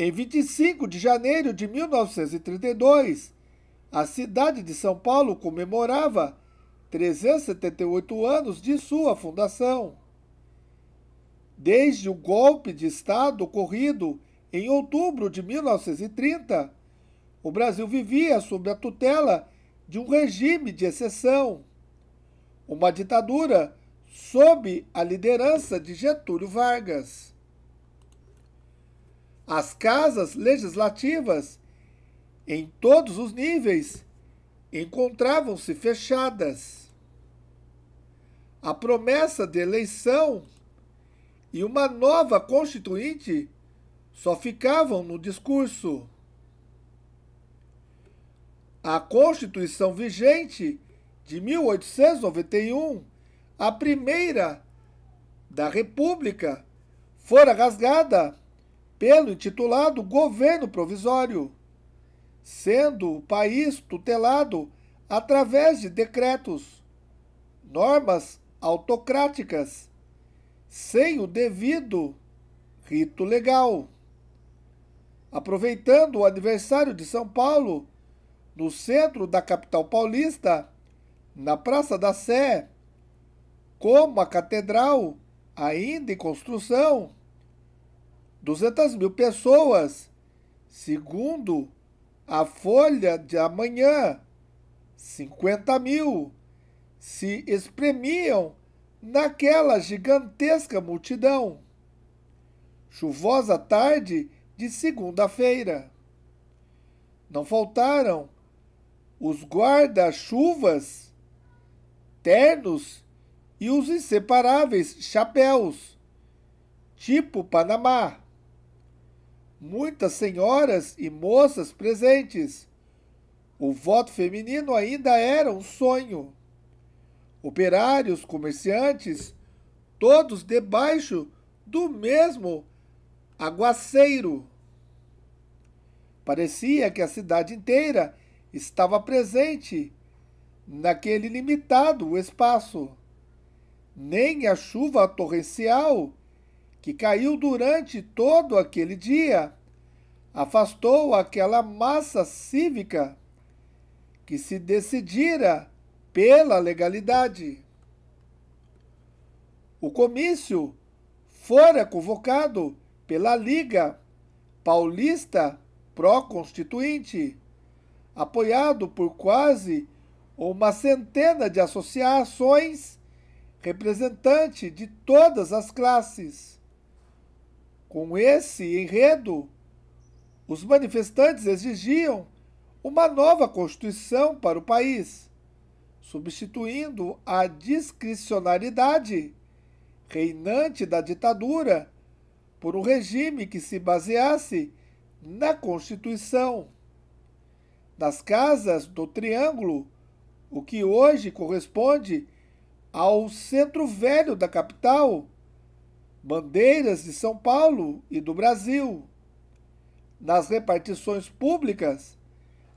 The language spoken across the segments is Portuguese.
Em 25 de janeiro de 1932, a cidade de São Paulo comemorava 378 anos de sua fundação. Desde o golpe de Estado ocorrido em outubro de 1930, o Brasil vivia sob a tutela de um regime de exceção, uma ditadura sob a liderança de Getúlio Vargas as casas legislativas, em todos os níveis, encontravam-se fechadas. A promessa de eleição e uma nova constituinte só ficavam no discurso. A Constituição vigente de 1891, a primeira da República, fora rasgada pelo intitulado Governo Provisório, sendo o país tutelado através de decretos, normas autocráticas, sem o devido rito legal. Aproveitando o aniversário de São Paulo, no centro da capital paulista, na Praça da Sé, como a catedral ainda em construção, 200 mil pessoas, segundo a Folha de Amanhã, 50 mil, se espremiam naquela gigantesca multidão. Chuvosa tarde de segunda-feira. Não faltaram os guarda-chuvas, ternos e os inseparáveis chapéus, tipo Panamá muitas senhoras e moças presentes. O voto feminino ainda era um sonho. Operários, comerciantes, todos debaixo do mesmo aguaceiro. Parecia que a cidade inteira estava presente naquele limitado espaço. Nem a chuva torrencial que caiu durante todo aquele dia, afastou aquela massa cívica que se decidira pela legalidade. O comício fora convocado pela Liga Paulista Pró-Constituinte, apoiado por quase uma centena de associações representante de todas as classes. Com esse enredo, os manifestantes exigiam uma nova Constituição para o país, substituindo a discricionariedade reinante da ditadura por um regime que se baseasse na Constituição. Nas casas do Triângulo, o que hoje corresponde ao centro velho da capital, bandeiras de São Paulo e do Brasil. Nas repartições públicas,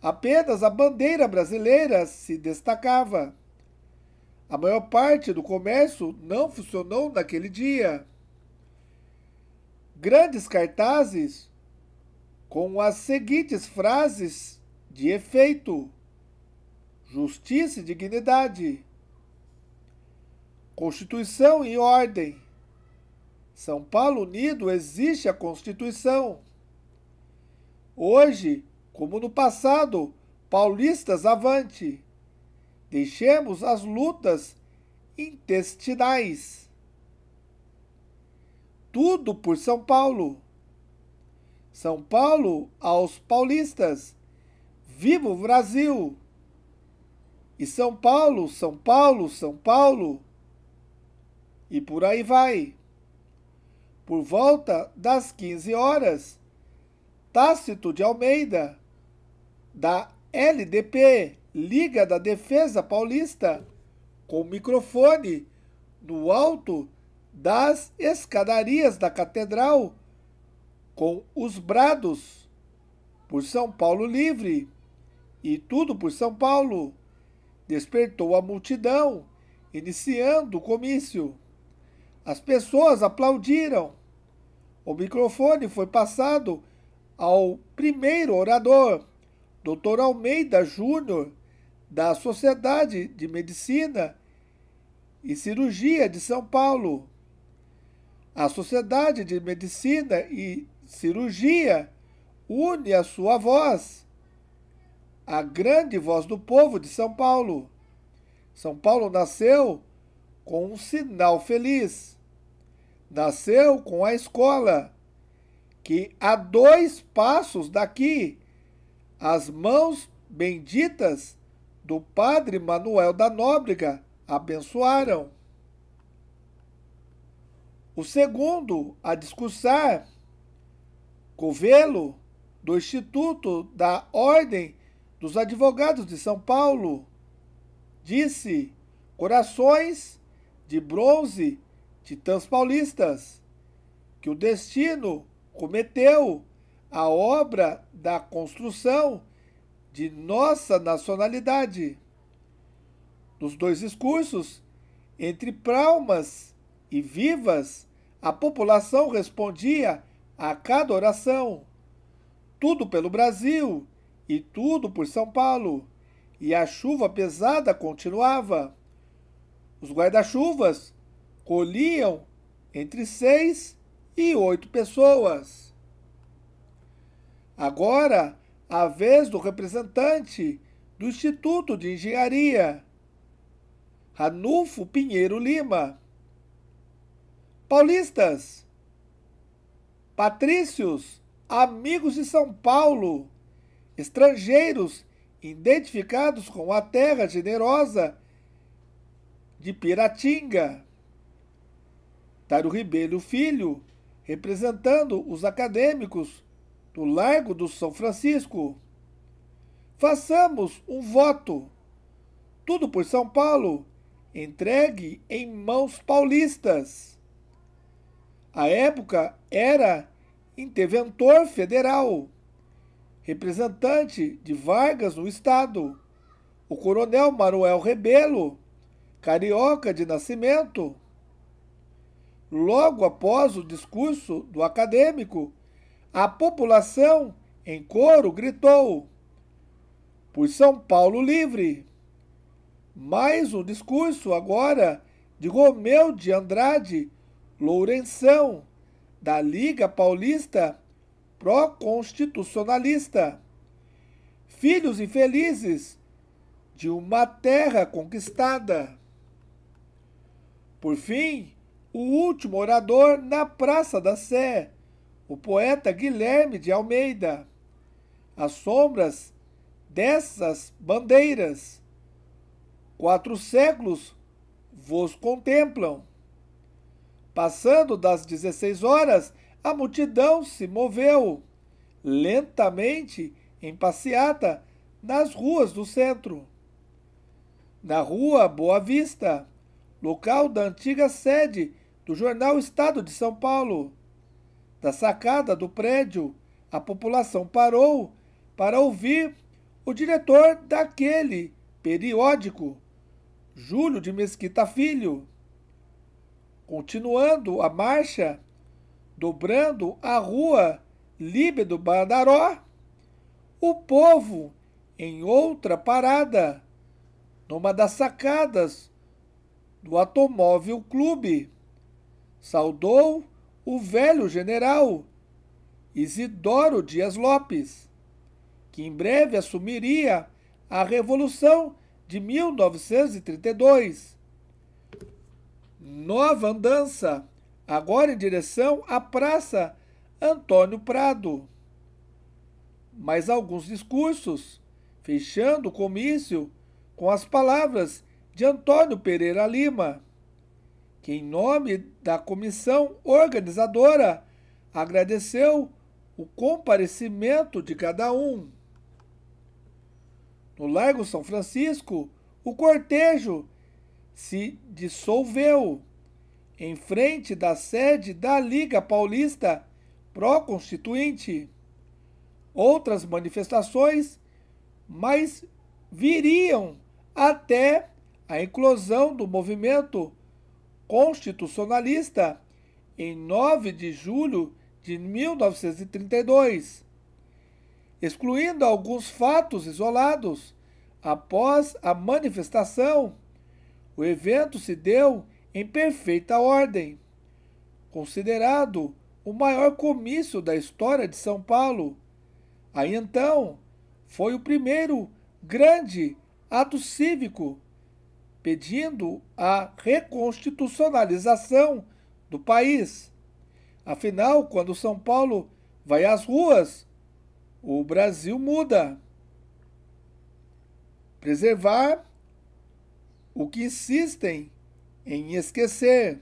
apenas a bandeira brasileira se destacava. A maior parte do comércio não funcionou naquele dia. Grandes cartazes com as seguintes frases de efeito: Justiça e dignidade, Constituição e ordem, são Paulo Unido existe a Constituição. Hoje, como no passado, paulistas avante. Deixemos as lutas intestinais. Tudo por São Paulo. São Paulo aos paulistas. Viva o Brasil! E São Paulo, São Paulo, São Paulo. E por aí vai por volta das 15 horas, Tácito de Almeida, da LDP, Liga da Defesa Paulista, com microfone no alto das escadarias da Catedral, com os brados por São Paulo Livre e tudo por São Paulo, despertou a multidão, iniciando o comício. As pessoas aplaudiram o microfone foi passado ao primeiro orador, Dr. Almeida Júnior, da Sociedade de Medicina e Cirurgia de São Paulo. A Sociedade de Medicina e Cirurgia une a sua voz a grande voz do povo de São Paulo. São Paulo nasceu com um sinal feliz nasceu com a escola, que a dois passos daqui, as mãos benditas do padre Manuel da Nóbrega abençoaram. O segundo a discursar, Covelo, do Instituto da Ordem dos Advogados de São Paulo, disse: Corações de bronze titãs paulistas, que o destino cometeu a obra da construção de nossa nacionalidade. Nos dois discursos, entre palmas e vivas, a população respondia a cada oração. Tudo pelo Brasil e tudo por São Paulo. E a chuva pesada continuava. Os guarda-chuvas colhiam entre seis e oito pessoas. Agora, a vez do representante do Instituto de Engenharia, Ranulfo Pinheiro Lima. Paulistas, patrícios, amigos de São Paulo, estrangeiros identificados com a terra generosa de Piratinga. Tário Ribeiro Filho, representando os acadêmicos do Largo do São Francisco. Façamos um voto. Tudo por São Paulo, entregue em mãos paulistas. A época era interventor federal, representante de Vargas no Estado, o coronel Manuel Rebelo, carioca de nascimento logo após o discurso do acadêmico, a população, em coro, gritou: Por São Paulo livre! Mais um discurso agora de Romeu de Andrade Lourenção, da Liga Paulista Pró-Constitucionalista. Filhos infelizes de uma terra conquistada. Por fim, o último orador na Praça da Sé, o poeta Guilherme de Almeida. As sombras dessas bandeiras, quatro séculos vos contemplam. Passando das 16 horas, a multidão se moveu lentamente em passeata nas ruas do centro. Na rua Boa Vista, local da antiga sede do jornal Estado de São Paulo. Da sacada do prédio, a população parou para ouvir o diretor daquele periódico, Júlio de Mesquita Filho. Continuando a marcha, dobrando a rua Líbia do Badaró, o povo, em outra parada, numa das sacadas do Automóvel Clube, saudou o velho general Isidoro Dias Lopes, que em breve assumiria a Revolução de 1932. Nova andança, agora em direção à Praça Antônio Prado. Mais alguns discursos, fechando o comício com as palavras de Antônio Pereira Lima que, em nome da comissão organizadora, agradeceu o comparecimento de cada um. No Largo São Francisco, o cortejo se dissolveu em frente da sede da Liga Paulista Pró-Constituinte. Outras manifestações, mais viriam até a inclusão do movimento constitucionalista em 9 de julho de 1932, excluindo alguns fatos isolados. Após a manifestação, o evento se deu em perfeita ordem, considerado o maior comício da história de São Paulo. Aí então, foi o primeiro grande ato cívico pedindo a reconstitucionalização do país. Afinal, quando São Paulo vai às ruas, o Brasil muda. Preservar o que insistem em esquecer.